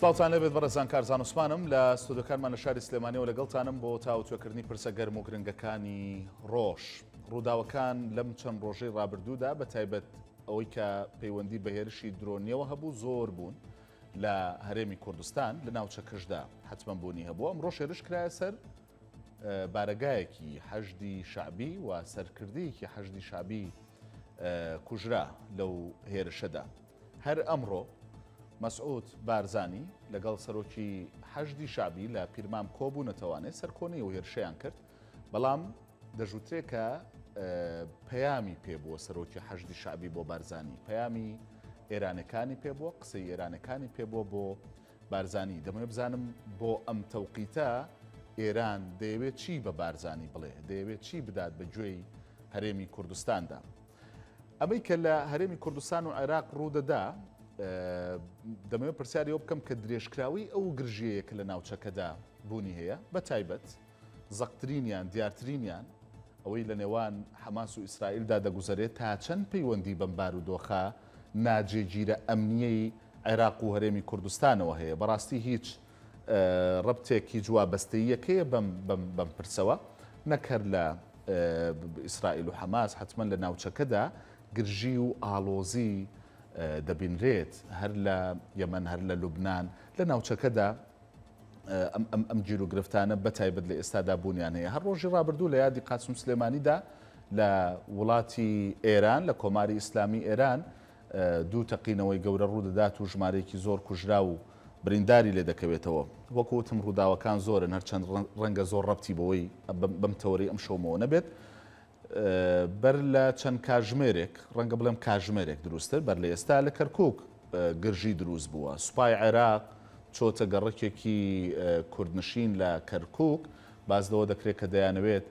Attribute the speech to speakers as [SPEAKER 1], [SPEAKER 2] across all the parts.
[SPEAKER 1] سلااوان لەبێت بەڕێزان کارزان عوسمانم لە سودەکانمان لە شاری سلێمانیەوە لەگەڵتانم بۆ تاوتوەکردنی پرسە گەرم و گرنگەکانی ڕۆژ ڕووداوەکان لەم چەند ڕۆژەی ڕابردوودا بە تایبەت ئەوەی کە پەیوەندی بەهێرشی درۆنیەوە هەبوو زۆر بوون لە هەرێمی کوردستان لە ناوچەکەشدا حتممە بوونی هەبوو ئەم ڕۆژ هێرش کرایە سەر بارەگایەکی هەشدی شعبی و سەرکردیەکی هەشدی شابی کوژرا لەو هێرشەدا هەر ئەمڕۆ مەسعود بارزانی لەگەڵ سەرۆکی هەشدی شابی لە پیرمام کۆبوو نەتەوانێت سەرکۆنی و هێرشیان کرد بەڵام دەژوترێت کە پەیامی پێبووە سەرۆکی هەشدی شابی بۆ بارزانانی پەیامی ئێرانەکانی پێبووە قسەی ئێرانەکانی پێبووە بۆ بارزانانی دەمەوێت بزانم بۆ ئەم تەوقیتە ئێران دەیەوێت چی بە بارزانانی بڵێ دەیەوێت چی بدات بە گوێی هەرێمی کوردستاندا. ئەمەی کە لە هەرێمی کوردستان و عێراق ڕوودەدا دەمەوێت پرسیاری ئەو بکەم کە درێژکراوی ئەو گرژەیە کە لە ناوچەکەدا بوونی هەیە بە تایبەت زەقترینیان دیارترینیان ئەوەی لە نێوان حماس و ئیسرائیلدا دەگوزارێت تا چەند پەیوەندی بمبار و دۆخە ناجێگیرە ئەمنیەی عێراق و هەرێمی کوردستانەوە هەیە بەڕاستی هیچ ڕبتێکی جوابەستەیەکەیە بەم پرسەوە نەکرد لە ئیسرائیل و حماس حتمما لە ناوچەکەدا گرژی و ئالۆزی دەبینرێت هەر لە یەمەەن هەر لە لوبناان لە ناوچەکەدا ئەم گیر و گرفتانە بەتایبەت لە ئێستادا بوونیان هەیە هەر ڕۆژی ڕابردوو لە یادی قاسم سلێمانیدا لە وڵاتی ئێران لە کۆماری ئیسلامی ئێران دوو تەقینەوەی گەورە ڕوودەدات و ژمارەیەکی زۆر کوژرا و برینداری لێ دەکەوێتەوە وەکوتم ڕووداوەکان زۆرن هەرچەند ڕەنگە زۆر ڕەتی بەوەی بەم تەوەری ئەم شەومەوە نەبێت بەر لە چەند کاژمێرێک ڕەنگە بڵێم کاژمێرێک دروستتر بەر لە ئێستا لە کەرکک گرژی دروست بووە سوپای عێراق چۆتە گەڕکێکی کوردنشین لە کەرکک بازەوە دەکرێت کە دەیانەوێت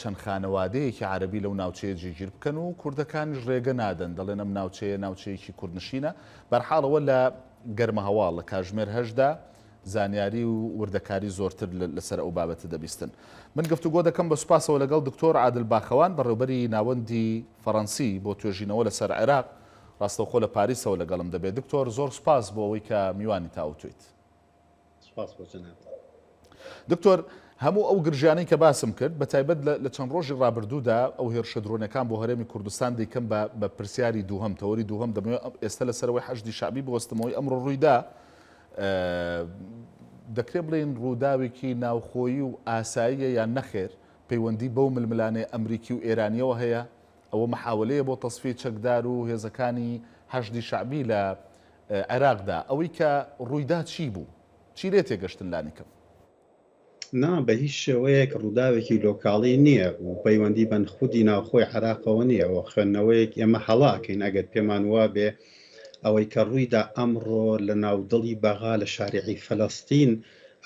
[SPEAKER 1] چەند خانەوادەیەکی عربی لەو ناوچەیەجی گیر بکەن و کوردەکانش ڕێگە نادەن دەڵێن ئەم ناوچەیە ناوچەیەکی کوردنشینە بەرحاڵەوە لە گەرمە هەواڵ لە کاژمێر هەشدا زانیاری و وردەکاری زۆرتر لەسەر ئەو بابەتە دەبیستن من گفتو گۆ دەکەم بە سوپاسەوە لەگەڵ دکتۆر عادل باخەوان بەڕێوبەری ناوەندی فەڕەنسی بۆ توێژینەوە لەسەر عێراق ڕاستەوخۆ لە پاریسەوە لەگەڵم دەبێت دکتۆر زۆر سپاس بۆ ئەوەی کە میوانی تاوتیت دکتۆر هەموو ئەو گرژیانەی کە باسم کرد بە تایبەت لە چەند ڕۆژی ڕابردوودا ئەو هێرشە درۆنەکان بۆ هەرێمی کوردستان دەیکەم بە پرسیاری دووهم تەوەری دووهم دەمەوێت ئێستا لەسەرەوەی حەشدی شابی بوەستمەوەی ئەمڕۆ ڕوویدا دەکرێت بڵێن ڕووداوێکی ناوخۆیی و ئاساییە یان نەخێر پەیوەندی بەو ململانێ ئەمریکی و ئێرانیەوە هەیە ئەوە مححاولەیە بۆ تەسفی چەکدار و هێزەکانی هەشدی شعبی لە عێراقدا ئەوەی کە ڕوویدا چی بوو چی لێ تێگەشتن لانیکەم
[SPEAKER 2] نا بە هیچ شێوەیەک ڕووداوێکی لۆکاڵی نییە و پەیوەندی بەن خودی ناوخۆی حراقەوە نییە و خوێندنەوەیەک ئێمە هەڵاکەین ئەگەر پێمان وا بێ ئەوەی کە ڕوویدا ئەمڕۆ لە ناودڵی بەغا لە شارعی فەلەستین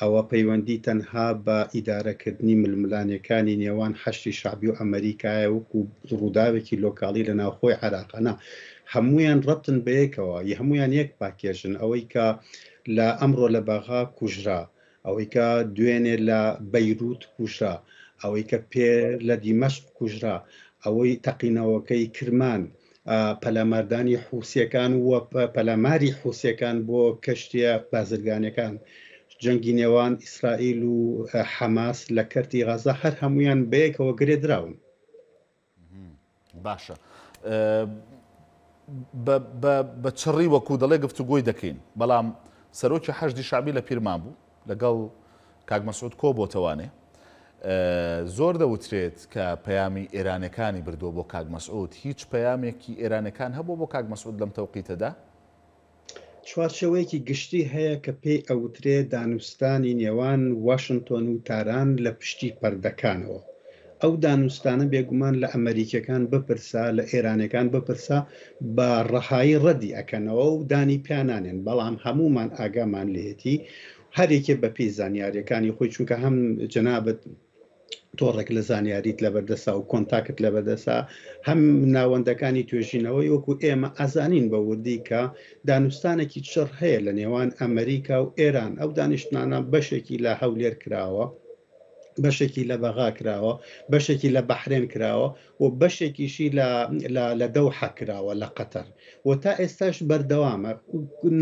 [SPEAKER 2] ئەوە پەیوەندی تەنها بە ئیدارەکردنی ململانیەکانی نێوان هەشتی شعبی و ئەمریکایە وەکو ڕووداوێکی لۆکالی لە ناوخۆی عراقەنا هەمویان ڕەتن بەیەکەوە ی هەمویان یەک پاکێژن ئەوەی کە لە ئەمڕۆ لە بەغا کوژرا ئەوەی کە دوێنێ لە بەیروت کوژرا ئەوەی کە پێ لە دیمەشق کوژرا ئەوەی تەقینەوەکەی کرمان. پەلەمەردانی حوسیەکان وە پەلەماری حوسیەکان بۆ کەشتە بازرگانیەکان. جەنگی نێوان ئیسرائیل و حەماس لە کەرتی غەزە هەر هەمویان بەیەکەوە گرێدراون.
[SPEAKER 1] باشە. بە چڕی وەکو دەڵێ گفتوگۆی دەکەین بەڵام سەرۆکی حەشدی شعبی لە پیرمان بوو لەگەڵ کاگمەسعود کۆ بۆتەوانێ زۆر دەوترێت کە پەیامی ئێرانەکانی بردووە بۆ کاک مەسعود هیچ پەیامێکی ئێرانەکان هەبوو بۆ کاک مەسعود لەم تەوقیتەدا
[SPEAKER 2] چوارچەوەیەکی گشتی هەیە کە پێی ئەوترێ دانوستانی نێوان واشنگتۆن و تاران لە پشتی پەردەکانەوە ئەو دانوستانە بێگومان لە ئەمریکەکان بپرسا لە ئێرانەکان بپرسا بە ڕەهایی ڕەدی ئەکەنەوە و دانی پیانانێن بەڵام هەمومان ئاگامان لێتی هەرێکێ بە پێی زانیاریەکانی خۆی چونکە هەم جنابەت تۆڕێک لە زانیاریت لە بەردەسا و کۆنتاکت لە بەدەسا هەم ناوەندەکانی توێژینەوەی وەکو ئێمە ئازانین بە وردی کە دانوستانێکی چڕ هەیە لە نێوان ئەمریکا و ئێران ئەو دانیشتانە بەشێکی لە هەولێر کراوە بەشێکی لە بەغا کراوە بەشێکی لە بەحرێن کراوە و بەشێکیشی لە دەو حەکراوە لە قەتەر و تا ئێستاش بەردەوامە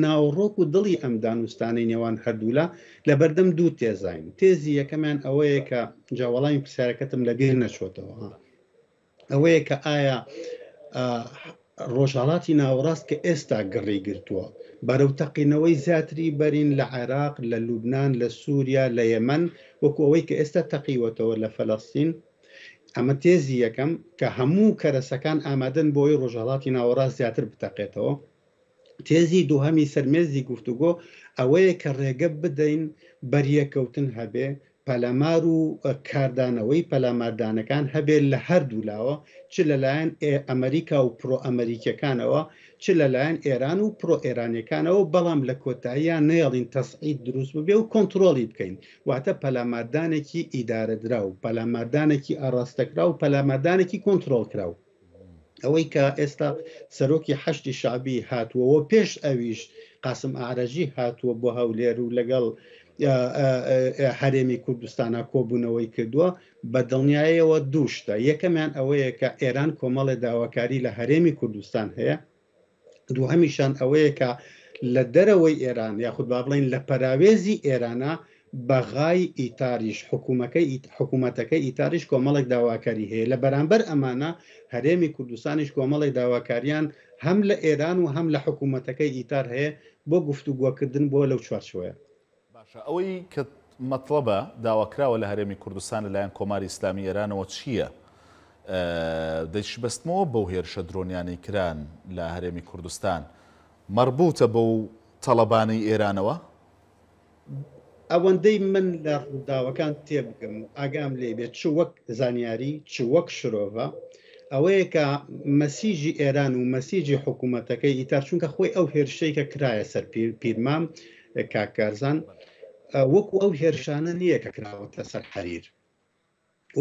[SPEAKER 2] ناوڕۆک و دڵی ئەم دانوستانی نێوان هەردوولا لە بەردەم دوو تێزین تێزی یەکەمان ئەوەیە کە جاوەڵامی پرسیارەکەتم لەبیر نەچۆتەوە ئەوەیە کە ئایا ڕۆژهڵاتی ناوەڕاست کە ئێستا گەڕی گرتووە بەرەوتەقینەوەی زیاتری بەرین لە عێراق لە لوبناان لە سووریا لە یەمەن وەکو ئەوەی کە ئێستا تەقیوەتەوە لە فەلەستین ئەمە تێزی یەکەم کە هەموو کەرەسەکان ئامادەن بۆی ڕۆژهڵاتی ناوەڕاز زیاتر بتەقێتەوە تێزی دوهەمی سەرمێزی گفتوگۆ ئەوەیە کە ڕێگە بدەین بەریەکەوتن هەبێ پەلەمار و کاردانەوەی پەلاماردانەکان هەبێت لە هەردوولاوە چ لەلایەن ئەمریکا و پرۆ ئەمریکەکانەوە چ لەلایەن ئێران و پرۆ ئێرانەکانەوە بەڵام لە کۆتاییان نێڵین تەسعید دروست ببێ و کۆنتترۆلی بکەین واتە پەلامادانێکی ئیدارەدرا و پەلامادانێکی ئاڕاستەکرا و پەلامادانێکی کۆنتترۆل کرا و ئەوەی کە ئێستا سەرۆکی حشتی شعبی هاتووەوە پێش ئەویش قاسم ئارەژی هاتووە بۆ هەولێر و لەگەڵ هەرێمی کوردستانە کۆبوونەوەی کردووە بە دڵنیایەوە دووشتە یەکەمیان ئەوەیە کە ئێران کۆمەڵی داواکاری لە هەرێمی کوردستان هەیە دووهمیشان ئەوەیەکە لە دەرەوەی ئێران یاخود با بڵین لە پەراوێزی ئێرانە بەغای ئیتاریش حکوومەکەی حکوومەتەکەی ئیتاریش کۆمەڵێک داواکاری هەیە لە بەرامبەر ئەمانە هەرێمی کوردستانیش کۆمەڵێک داواکاریان هەم لە ئێران و هەم لە حکوومەتەکەی ئیتار هەیە بۆ گفتوگووەکردن بۆ لەو چوارچوەیە
[SPEAKER 1] باشە ئەوەی کە مەطلبە داواکراوە لە هەرێمی کوردستان لەلایەن کۆماری ئسلامی ئێرانەوە چییە؟ دەیش بەستمەوە بەو هێرشە درۆنیانی کران لە هەرێمی کوردستان مەربوتە بەو تەڵەبانی ئێرانەوە
[SPEAKER 2] ئەوەندەی من لە ڕووداوەکان تێبگەم و ئاگام لێ بێت چ وەک زانیاری چ وەک شرۆڤە ئەوەیە کە مەسیجی ئێران و مەسیجی حکوومەتەکەی ئیتار چونکە خۆی ئەو هێرشەی کە کرایە سەر پیرمام کاکارزان وەکو ئەو هێرشانە نییە کە کراوەتە سەر حریر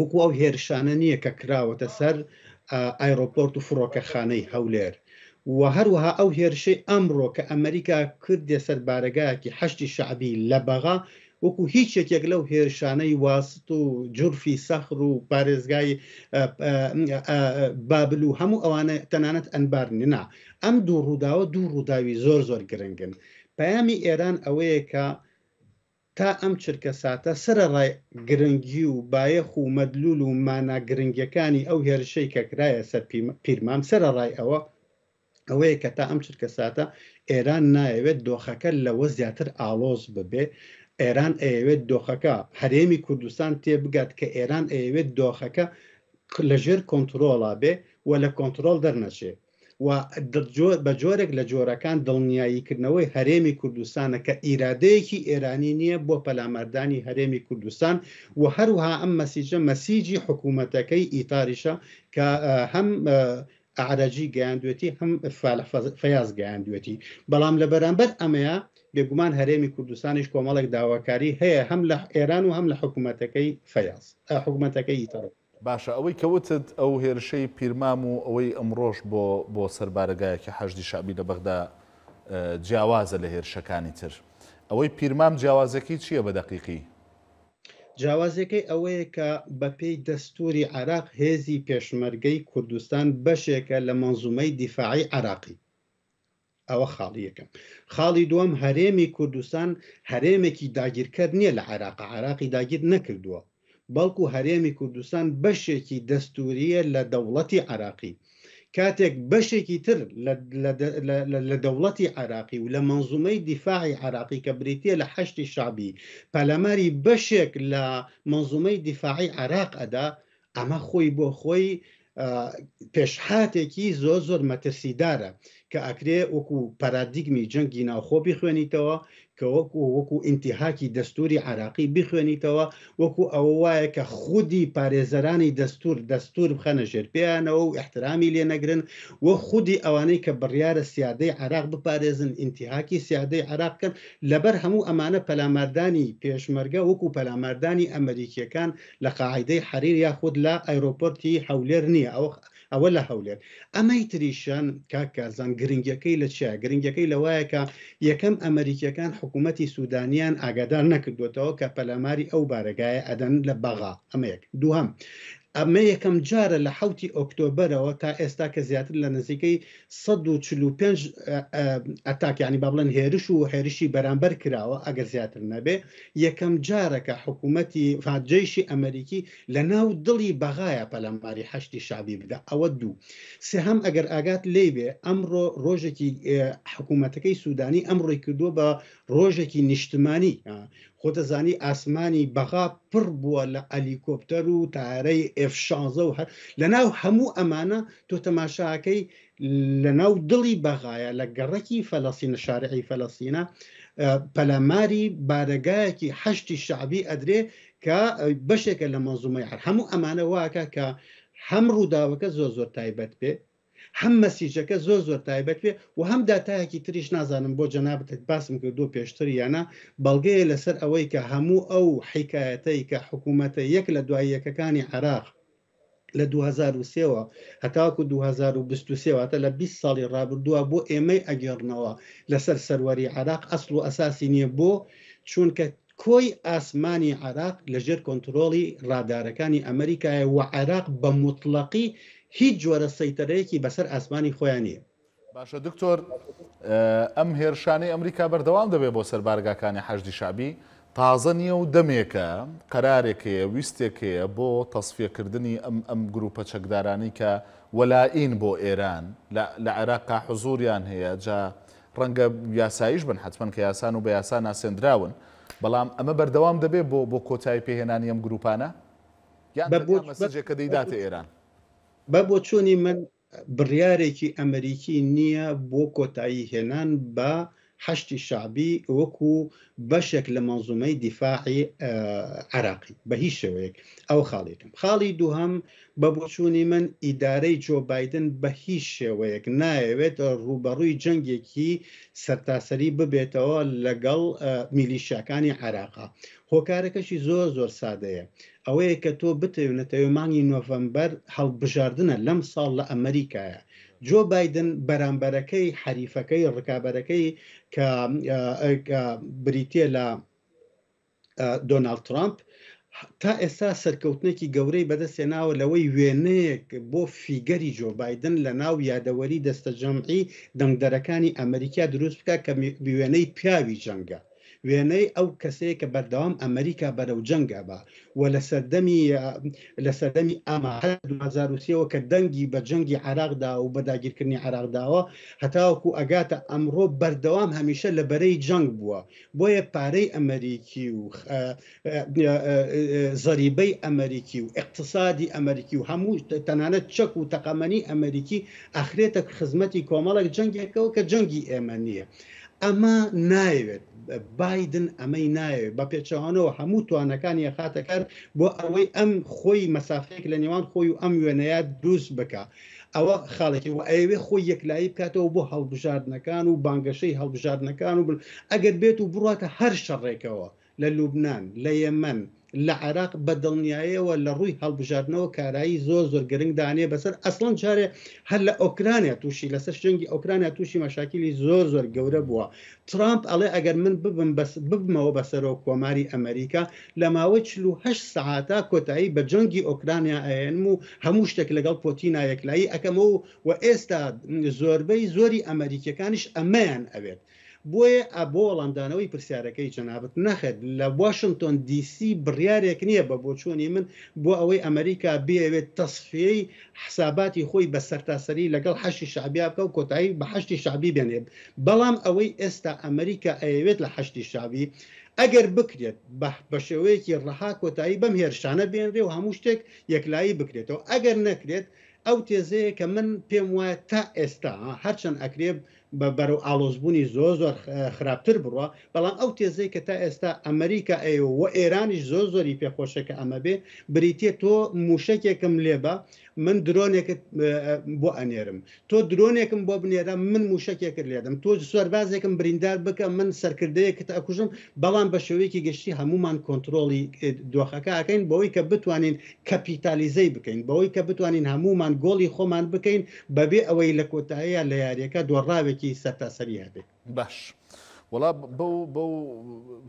[SPEAKER 2] وەکو ئەو هێرشانە نییە کە کراوەتە سەر ئایرۆپۆرت و فڕۆکەخانەی هەولێر و هەروەها ئەو هێرشەی ئەمڕۆ کە ئەمریکا کردێ سەر بارەگایەکی هەشتی شعبی لە بەغا وەکو هیچ یەکێک لەو هێرشانەی واست و جورفی سەخر و پارێزگای بابل و هەموو ئەوانە تەنانەت ئەنبار ننا ئەم دوو ڕووداوە دوو ڕووداوی زۆر زۆر گرنگن پامی ئێران ئەوەیە کە تا ئەم چرکە ساتە سرە ڕای گرنگی و بایەخ و مەدلول و مانا گرنگەکانی ئەو هێرشەی کەکرایە سەر پیرمام سرە ڕای ئەوە ئەوەیە کە تا ئەم چرکە ساتە ئێران نایەوێت دۆخەکە لەوە زیاتر ئالۆز ببێ ئێران ئەیەوێت دۆخەکە هەرێمی کوردستان تێبگات کە ئێران ئەیەوێت دۆخەکە لەژێر کۆنتترۆڵا بێ و لە کۆنتترۆل دەرنەچێت بە جۆرێک لە جۆرەکان دڵنیاییکردنەوەی هەرێمی کوردستانە کە ئیرادەیەکی ئێرانی نییە بۆ پەلامەردانی هەرێمی کوردستان و هەروها ئەم مەسیجە مەسیجی حکوومەتەکەی ئیتاریشە کە هەم عرەجی گەیاندوێتی هەم فەاز گەیاندوێتی بەڵام لە بەرامبەر ئەمەیە بێگومان هەرێمی کوردستانیش کۆمەڵێک داواکاری هەیە هەم لە ئێران و هەم لە
[SPEAKER 1] حکوومەتەکەی فەاز حکوومەتەکەی ئیتەڕ باشە ئەوەی کەوتت ئەو هێرشەی پیرمام و ئەوەی ئەمڕۆژ بۆ بۆ سەربارەگایەکی حەشدی شعبی لە بەغدا جیاوازە لە هێرشەکانی تر ئەوەی پیرمام جیاوازەکەی چییە بە دەقیقی
[SPEAKER 2] جیاوازەکەی ئەوەیە کە بەپێی دەستوری عراق هێزی پێشمەرگەی کوردستان بەشێکە لە منزومەی دیفاعی عراقی ئەوە خاڵی یەکەم خاڵی دووەم هەرێمی کوردستان هەرێمێکی داگیرکرد نییە لە عراق عراقی داگیر نەکردووە بەڵکو هەرێمی کوردستان بەشێکی دەستوریە لە دەوڵەتی عراقی کاتێک بەشێکی تر لە دەوڵەتی عراقی و لە منزومەی دیفاعی عراقی کە بریتە لە حشتی شابی پەلەماری بەشێک لە منزومەی دیفاعی عراق ئەدا ئەمە خۆی بۆ خۆی پێشحاتێکی زۆ زۆر مەترسیدارە کە ئەکرێ وەکو پارادیگمی جەنگی ناوخۆبی خوێنیتەوە کە وەکو وەکو ئینتیحاکی دەستوری عراقی بخوێنیتەوە وەکو ئەوە وایە کە خودی پارێزەرانی دەستور دەستور بخەنە ژێرپیانەوە و احترامی لێ نەگرن وە خودی ئەوانەی کە بڕیاە سیادەی عراق بپارێزن ئینتیحاکی سیادەی عراقکەن لەبەر هەموو ئەمانە پەلامردانی پێشمەرگە وەکو پەلامردانی ئەمریکیەکان لە قاعدەی حریر یاخود لە ئایرۆپۆرتی هەولێر نییە ئەو ئەوە لە هەولێر ئەمەی تریشان کاکزان گرنگەکەی لە چیا گرنگەکەی لەوایەکە یەکەم ئەمریکیەکان حکوومەتتی سوودانیان ئاگادار نەکردوێتەوە کە پەلاماری ئەو بارگایە ئەدەن لە بەغا ئەمەیەک دوهم ئەمە یەکەم جارە لە حوتی ئۆکتۆبرەوە تا ئێستا کە زیاتر لە نزیکەی 1945 ئەتاکیانی با بڵێن هێرش و هێرشی بەرامبەر کراوە ئەگەر زیاتر نەبێ یەکەم جارەکە حکوومەتتی فاتجیشی ئەمریکی لە ناو دڵی بەغایە پەلەماری هەشتی شابی بدا ئەوە دوو سێ هەم ئەگەر ئاگات لێ بێ ئەمڕۆ ڕۆژێکی حکوومەتەکەی سوودانی ئەمڕۆی کردووە بە ڕۆژێکی نیشتمانی خۆتەزانی ئاسمانی بەغا پڕ بووە لە ئەلیکۆپتەر و تارەی ئف16 و هەر لە ناو هەموو ئەمانە تۆ تەماشاکەی لە ناو دڵی بەغایە لە گەڕەکی فەلەسینە شارعی فەلەسینە پەلەماری بارەگایەکی هەشتی شعبی ئەدرێ کە بەشێکە لە مەزومی هەر هەموو ئەمانە واکە کە هەم ڕووداوەکە زۆ زۆر تایبەت بێ هەم مەسیجەکە زۆر زۆر تایبەت پێ و هەم داتایەکی تریش نازانم بۆ جەنابێت باسم کردو پێشتری یانە بەڵگەیە لەسەر ئەوەی کە هەموو ئەو حیکایەتەی کە حکوومەتە یەک لە دواییەکەکانی عراق لە 2023ەوە هەتاکو 2023واتە لە 20 ساڵی ڕابردووە بۆ ئێمەی ئەگەڕنەوە لەسەر سەروەری عراق ئەسل و ئەساسی نییە بۆ چونکە کۆی ئاسمانی عراق لەژێر کۆنتترۆڵی ڕادارەکانی ئەمریکایە و عراق بە مطلقی هیچ جۆرە
[SPEAKER 1] سەیتەرەیەکی بەسەر ئاسمانی خۆیان نیە باشە دکتۆر ئەم هێرشانەی ئەمریکا بەردەوام دەبێت بۆ سەربارگاکانی حەشدی شابی تازە نییە و دەمێکە قەرارێکەیە ویستێکەیە بۆ تەصفیەکردنی ئەم ئەم گروپە چەکدارانی کە وەلاین بۆ ئێران لە عێراقا حزوریان هەیە جا ڕەنگە یاساییش بن حتمما کە یاسان و بە یاسان ناسێنراون بەڵام ئەمە بەردەوام دەبێت بۆ بۆ کۆتایی پێهێنانی ئەم گروپانە یان بۆ مەسجێکەکە دەیداتە ئێران با بۆ چۆنی من
[SPEAKER 2] بڕیارێکی ئەمریکی نییە بۆ کۆتایی هێنان بە هەشتی شعبی وەکو بەشێک لە منزومەی دیفاعی عراقی بە هیچ شێوەیەک ئەو خاڵیتم خاڵی دووهم بە بۆچووی من ئیدارەی جۆ بادن بە هیچ شێوەیەک نایەوێت ڕوبەڕووی جەنگێکی سەرتاسەری ببێتەوە لەگەڵ میلیشیەکانی عراقا هۆکارەکەشی زۆر زۆر سادەیە ئەوەیە کە تۆ بتەوێنێتەوە مانگی نۆڤەمبەر هەڵبژاردنە لەم ساڵ لە ئەمریکایە جۆ بادن بەرامبەرەکەی حریفەکەی ڕکابەرەکەی کە بریتە لە دۆناالد ترامپ تا ئێستا سەرکەوتنێکی گەورەی بەدەستێ ناوە لەوەی وێنەیەک بۆ فیگەری جۆ بادن لە ناو یادەوەری دەستەجەمعی دەنگدەرەکانی ئەمریکا دروست بکە کە وێنەی پیاوی جەنگە وێنەی ئەو کەسەیە کە بەردەوام ئەمریکا بەرەو جەنگە بە و لە سەردەمی لە سەردەمی ئەما 2023ەوە کە دەنگی بە جەنگی عراقدا و بەداگیرکردنی عراقداوە هەتاوەکو ئەگاتە ئەمڕۆ بەردەوام هەمیشە لە بەرەی جەنگ بووە بۆیە پارەی ئەمریکی و زەریبەی ئەمریکی و اقتصادی ئەمریکی و هەموو تەنانەت چەک و تەقامەنی ئەمریکی ئەخرێتە خزمەتی کۆمەڵک جەنگێکەوە کە جەنگی ئێمە نییە. ئەمە نایوێت بادن ئەمەی نایە بە پێچەوانەوە هەموو توانەکانی خاتەکەر بۆ ئەوەی ئەم خۆی مەسافەیەک لە نێوان خۆی و ئەم وێنەیە دروست بکە. ئەوە خاڵێکی و ئەوێ خۆی یەکلایی بکاتەوە بۆ هەڵبژاردنەکان و بانگەشەی هەڵبژاردنەکان و ئەگەر بێت و بڕاتە هەر شەڕێکەوە لە لوبناان لە یەمەن لە عراق بە دڵنیاییەوە لە ڕووی هەڵبژاردنەوە کارایی زۆر زۆر گرنگدانێ بەسەر ئەسڵن جارێ هەر لە ئۆکرانیا تووشی لەسەر جەنگی ئۆکرانیا تووشی مەشاکیلی زۆر زۆر گەورە بووە ترامپ ئەڵێ ئەگەر من ببم ببمەوە بەسەرەوە کۆماری ئەمریکا لە ماوەی 4 ساعتا کۆتایی بە جەنگی ئۆکرانیا ئەێنم و هەموو شتێک لەگەڵ پۆتینا یەکلایی ئەەکەمە و و ئێستا زۆربەی زۆری ئەمریکەکانیش ئەمەیان ئەوێت بۆیە ئەبۆڵندانەوەی پرسیارەکەی جەنابەت نەخێت لە واشنگتۆن دیسی بڕیارێک نییە بە بۆچوونی من بۆ ئەوەی ئەمریکا بێوێت تەسفەی حساباتی خۆی بە سەرتاسەری لەگەڵ هەشی شعبیا بکە و کۆتایی بە هەشتی شعبی بێنێ بەڵام ئەوەی ئێستا ئەمریکا ئەیەوێت لە هەشتی شعبی ئەگەر بکرێت بە شێوەیەکی ڕەها کۆتایی بەم هێرشانە بێنرێ و هەموو شتێک یەکلایی بکرێتەوە ئەگەر نەکرێت ئەو تێزەیە کە من پێم وایە تا ئێستا هەرچەند ئەکرێب بە بەرەو ئالۆزبوونی زۆ زۆر خراپتر بڕە بەڵام ئەو تێزەی کە تا ئێستا ئەمریکا ئەوە ئێرانیش زۆ زۆری پێخۆشەکە ئەمە بێ بریتە تۆ موشکێکم لێبە من درۆنێکت بۆ ئەنێرم تۆ درۆنێکم بۆ بنێرە من موشکێکرد لێدەم تۆ سوەربازێکم بریندار بکە من سەرکردەیەکت ئەکوژم بەڵام بە شێوەیەکی گەشتی هەمومان کۆنتترۆلی دۆخەکە ئەکەین بەوەی کە بتوانین کەپیتالیزەی بکەین بەوەی کە بتوانین هەمومان گۆڵی خۆمان بکەین بەبێ ئەوەی لە کۆتاییە لە یاریەکە دۆڕاوێکی سەرتاسەری هەبێت
[SPEAKER 1] باش. وڵا بەو بەو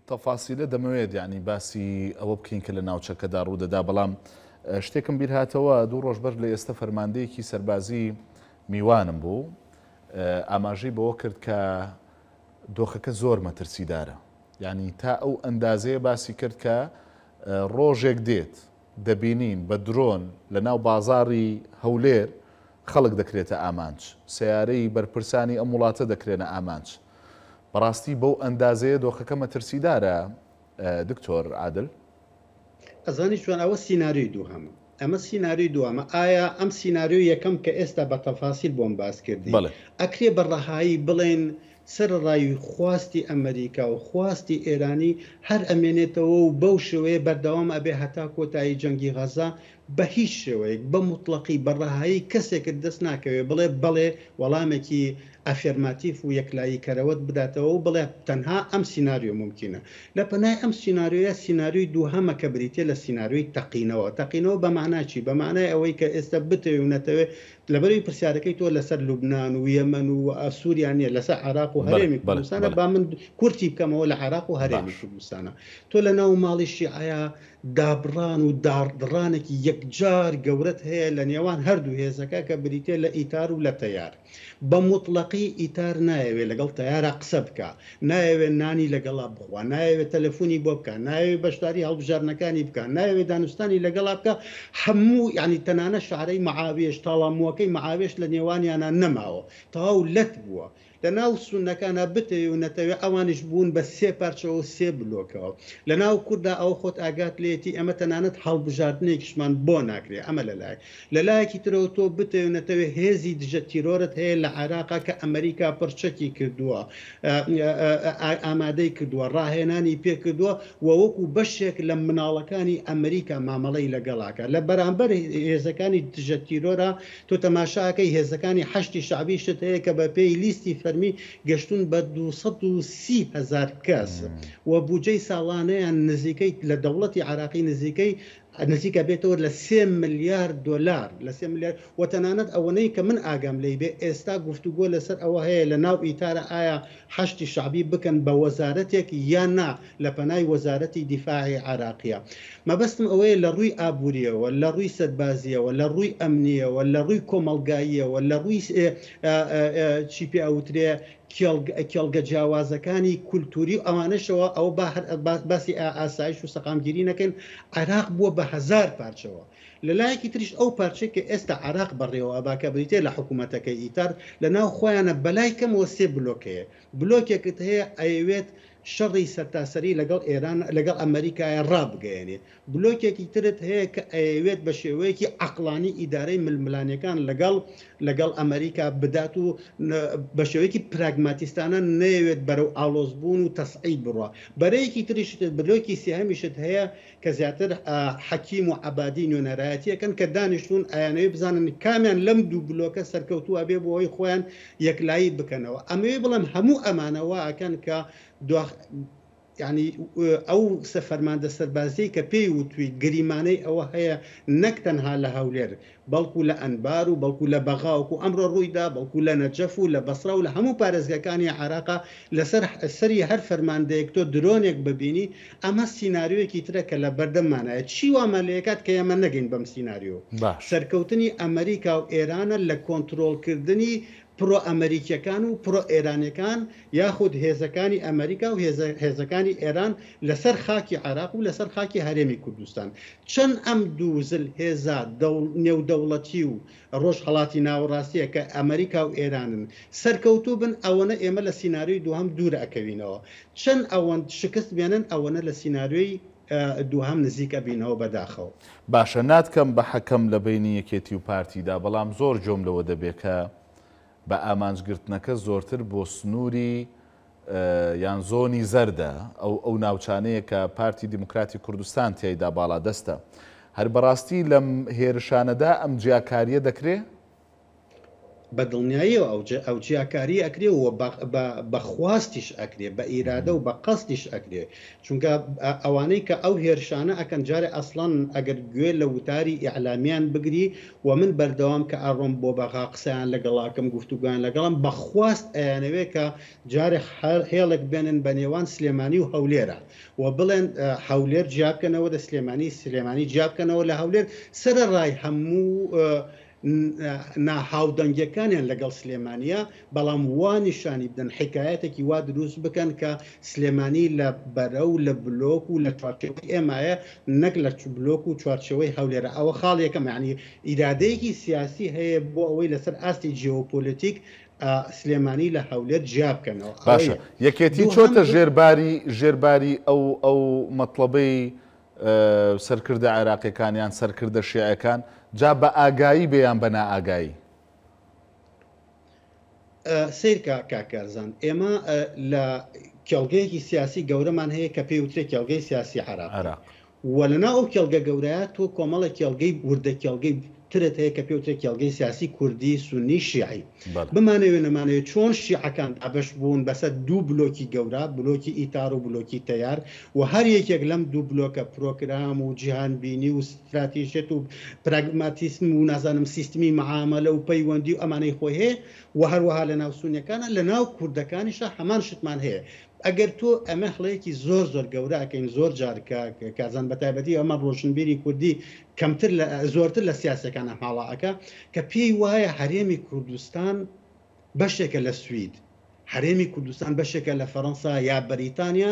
[SPEAKER 1] تەفاسیلە دەمەوێت ینی باسی ئەوە بکەین کە لە ناوچەکەدا ڕوودەدا بەڵام شتێکم بیر هاتەوە دوو ڕۆژ بەر لە ئێستا فەرماندەیەکی سەربازی میوانم بوو ئاماژەی بەوە کرد کە دۆخەکە زۆر مەترسیدارە ینی تا ئەو ئەندازەیە باسی کرد کە ڕۆژێک دێت دەبینین بە درۆن لە ناو بازاری هەولێر خەڵک دەکرێتە ئامانچ سیارەی بەرپرسانی ئەم وڵاتە دەکرێنە ئامانچ بەڕاستی بەو ئەندازەیە دۆخەکە مەترسیدارە دکتۆر عادل
[SPEAKER 2] ئەزانی چۆن ئەوە سینناریوی دوو هەموو ئەمە سینناریوی دووەمە ئایا ئەم سینناریوی یەکەم کە ئێستا بە تەفاسیل بۆم باس کردی ئەکرێ بەڕەهایی بڵێن سەر ڕای خواستی ئەمریکا و خواستی ئێرانی هەر ئەمێنێتەوە و بەو شێوەیە بەردەوام ئەبێ هەتا کۆتایی جەنگی غەزا بە هیچ شێوەیەک بە مطلقی بەڕەهایی کەسێکت دەست ناکەوێ بڵێ بڵێ وەڵامێکی ئەفێرماتیف و یەکلاییکەرەوەت بداتەوە و بڵێ تەنها ئەم سناریو ممکنە لە پەنای ئەم سناریوە سناریوی دووهەمە کە بریتە لە سناریوی تەقینەوە تەقینەوە بەماناچی بەمانای ئەوەی کە ئێستا بتەوێنەتەوێت لەبەری پرسیارەکەی تۆ لەسەر لوبناان و یەمەن و ئاسووریانە لەسەر عراق و هەرێمی کوردستانە با من کورتی بکەمەوە لە عراق و هەرێمی کوردستانە تۆ لە ناو ماڵیشی ئایا دابڕان و داڕانێکی یەکجار گەورەت هەیە لە نێوان هەردوو هێزەکە کە بریتێ لە ئیتار و لە تەیار بە مطلقی ئیتار نایەوێت لەگەڵ تەیارە قسە بکە نایەوێت نانی لەگەڵا بخوا نایەوێت تەلەفۆنی بۆ بکە نایەوێت بەشداری هەڵبژارنەکانی بکە نایەوێت دانوستانی لەگەڵا بکە هەموو ینی تەنانە شارەی معاوێش تاڵاموە کردنەوەکەی مەهاوێش لە نێوانیانە نەماوە تەواو لەت بووە لە ناو سونەکانە بتەوێ و نەتەوێت ئەوانش بوون بە سێ پارچەوە سێ بلۆکەوە لە ناو کووردا ئەو خۆت ئاگات لێتی ئەمە تەنانەت هەڵبژاردنێکیشمان بۆ ناکرێ ئەمە لە لای لەلایەکی ترەوە تۆ بتەوێ نەتەوێت هێزی دژە تیرۆرت هەیە لە عێراقا کە ئەمریکا پرچەکی کردووە ئامادەی کردووە ڕاهێنانی پێکردووە وەوەکو بەشێک لە مناڵەکانی ئەمریکا مامەڵی لەگەڵاکە لە بەرامبەر هێزەکانی دژە تیرۆرە تۆ تەماشاکەی هێزەکانی هەشتی شعبیشت هەیە کە بە پێی لیستی فە فەرمی گەشتون بە 230 هزار کەس و بجەی ساڵانەیان نزیکەی لە دەوڵەتی عراقی نزیکەی نزیکە بێتەوە لە سێ میلیارد دلار لە سێ میلیارد وتەنانەت ئەوەنەی کە من ئاگام لی بێ ئێستا گفتوگۆ لەسەر ئەوە هەیە لە ناو ئیتارە ئایا هەشتی شعبی بکەن بە وەزارەتێک یان نا لە پەنای وەزارەتی دیفاعی عراقیە مەبەستم ئەوەیە لە ڕووی ئابوووریەوە لە ڕووی سەدبازیەوە لە ڕووی ئەمنیەوە لە ڕووی کۆمەلگاییەوە لە ڕووی چی پێ ئەوترێ کێڵگە جیاوازەکانی کولتوری ئەوانەشەوە ئەو باسی ئاسایش و سەقامگیری نەکەن عراق بووە بە هزار پارچەوە لەلایەکی تریش ئەو پارچێک کە ئێستا عراق بڕێەوە ئاباکە بریتێ لە حکوومەتەکەی ئیتار لەناو خۆیانە بەلای کەمەوە سێ بلۆکەیە بلۆکێکت هەیە ئەیوێت شەڕی لگل ایران لگل آمریکا رابگه یعنی يعني. بلۆکێکی ترت هەیە کە ئەوێت بە شێوەیەکی ئەقلانی ئیدارەی ململانیەکان لەگەڵ لەگەڵ ئەمریکا بدات و بە شێوەیەکی پراگماتیستانە نەیەوێت بەرەو ئالۆزبوون و تەسعید بڕە بەرەیەکی تریشت بلۆکی سیهمیشت هەیە کە زیاتر حەکیم و عبادی نوێنەرایەتیەکەن کە دانیشتون ئایانەوەی بزانن کامیان لەم دوو بلۆکە سەرکەوتووە بێ بۆەوەی خۆیان یەکلایی بکەنەوە ئەمەوەی بڵم هەموو ئەمانەوە ئەکەن کە ینی ئەو سەفەرماندە سەربازی کە پێی وتوی گریمانەی ئەوە هەیە نەک تەنها لە هەولێر بەڵکو لە ئەنبار و بەڵکو لە بەغاوکو ئەمڕۆ ڕوویدا بەڵکو لە نەجەف و لە بەسرا و لە هەموو پارێزگەکانی عراقا لەسەر سەری هەر فەرماندەیەک تۆ درۆنێک ببینی ئەمە سینناریوەکی ترە کە لە بەردەمانایە چی وامەلەکات کە ئەمە نەگەین بەم سینناریۆ سەرکەوتنی ئەمریکا و ئێرانە لە کۆنتترۆلکردنی پرۆ ئەمریکیەکان و پرۆ ئێرانەکان یاخود هێزەکانی ئەمریکا و هێزەکانی ئێران لەسەر خاکی عراق و لەسەر خاکی هەرێمی کوردستان چەند ئەم دووزل هێزا نێودەوڵەتی و ڕۆژ هەڵاتی ناوەڕاستیە کە ئەمریکا و ئێرانن سەرکەوتوو بن ئەوەنە ئێمە لە سناریوی دوهام دوورە ئەکەوینەوە چەند ئەوەن شکست بێنن ئەوەنە لە سناریوی دوهام نزیکە بینەوە
[SPEAKER 1] بەداخەوە باشە ناتکەم بە حەکەم لە بینی یەکێتی و پارتیدا بەڵام زۆر جۆم لەوە دەبێت کە بە ئامانجگرتنەکە زۆرتر بۆ سنووری یان زۆنی زەردە ئەو ئەو ناوچانەیە کە پارتی دیموکراتی کوردستان تێیدا باڵا دەستە هەر بەڕاستی لەم هێرشانەدا ئەم جیاکاریە دەکرێت بە دڵنیاییەوە ئەو چیاکاری ئەکرێ و بەخواستیش ئەکرێ بە
[SPEAKER 2] ئیرادە و بە قەستیش ئەکرێ چونکە ئەوانەی کە ئەو هێرشانە ئەکەن جارێ ئەسلان ئەگەر گوێ لە وتاری ئیعلامیان بگری و من بەردەوام کە ئاڕۆم بۆ بەغا قسەیان لەگەڵاکەم گفتوگویان لەگەڵم بەخواست ئەیانەوێ کە جارێ هێڵک بێنن بە نێوان سلێمانی و هەولێرە و بڵێن هەولێر جیاکەنەوە دە سلێمانی سلێمانی جیاکەنەوە لە هەولێر سرە ڕای هەموو ناهاودەنگەکانیان لەگەڵ سلێمانە بەڵام وانیشانی بدەن حکایەتێکی وا دروست بکەن کە سلێمانی لە بەرە و لە بلۆک و لە چوارچەوەی ئێمایە نەک لە بلۆک و چوارچەوەی هەولێرە ئەوە خاڵیەکەم ینی ئیرادەیەکی سیاسی هەیە بۆ ئەوەی لەسەر ئاستی جیۆپۆلیتیک سلێمانی لە هەولێت جیابکەنەوە باشە یەکێتی چۆتە
[SPEAKER 1] ژێرباری ژێرباری ئەو ئەو مطلبەی سەرکردە عێراقیەکانیان سەرکردە شیعەکان جا بە ئاگایی بەیان بەنا ئاگایی
[SPEAKER 2] سیرکە کاکارزان ئێمە لە کێڵگەیەکی سیاسی گەورەمان هەیە کە پێی وترێ کێڵگەی سیاسی عراق وە لەنا ئەو کێڵگە گەورەیە تۆ کۆمەڵە کێڵگەی وردە کێڵگەی ترت هەیە کە پێوتێک کێڵگەی سیاسی کوردی سنی شیعی بمانەوێت نەمانەوێت چۆن شیعەکان ئابش بوون بەسەر دوو بلۆکی گەورە بلۆکی ئیتار و بلۆکی تەیار و هەر یەکێک لەم دوو بلۆکە پرۆگرام و جیهان بینی و استراتیژێت و پراگماتیسم و نازانم سیستمی معاملە و پەیوەندی و ئەمانەی خۆی هەیە و هەروەها لە ناو سونیەکانە لە ناو کوردەکانیشە هەمان شتمان هەیە ئەگەر تۆ ئەمە خڵەیەکی زۆر زۆر گەوراکەین زۆر جارکە کازان بەتایبەتی ئەمە ڕۆشنبیری کوردی کەمتر زۆرتر لە سیاسەکان ئەماڵاەکە کە پێی وایە هەرێمی کوردستان بەشێکە لە سوید هەرێمی کوردستان بەشێکە لە فەەنسا یا بەریتانیا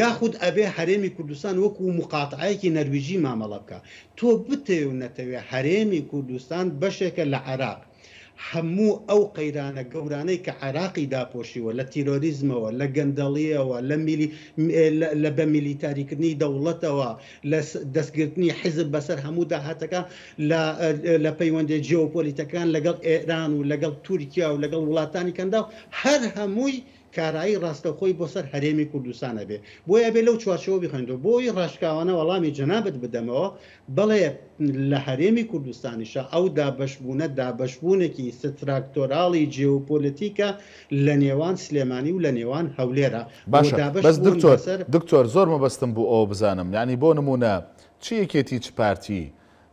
[SPEAKER 2] یاخود ئەبێ هەرێمی کوردستان وەکو مقاتعایکی نەرویژی مامەڵە بکە تۆ بتێونەتەوێ هەرێمی کوردستان بەشێکە لە عراق هەموو ئەو قەیرانە گەورانەی کە عراقی داپۆشیوە لە تیرۆریزمەوە لە گەندەڵیەوە لە میلی لە بە میلیتاریکردنی دەوڵەتەوە لە دەستگرتنی حیزب بەسەر هەموو داهاتەکان لە پەیوەندی جیۆپۆلیتەکان لەگەڵ ئێران و لەگەڵ تورکیا و لەگەڵ وڵاتانی کەندا هەر هەمووی کارایی ڕاستەخۆی بۆ سەر هەرێمی کوردستانە بێ بۆیە بێ لەو چوارچەوە بخێنەوە بۆی ڕاشکاوانە وەڵامی جەنابەت بدەمەوە بەڵێ لە هەرێمی کوردستانیشە ئەو دابشبوونە دابشبوونێکی ستراکتۆراڵی جیوپۆلیتیکە لە نێوان سلێمانی و لە نێوان هەولێرە بەس دکتۆر
[SPEAKER 1] دکتۆر زۆر مەبەستم بوو ئەو بزانم ینی بۆ نمونە چیەکێتی چ پارتی؟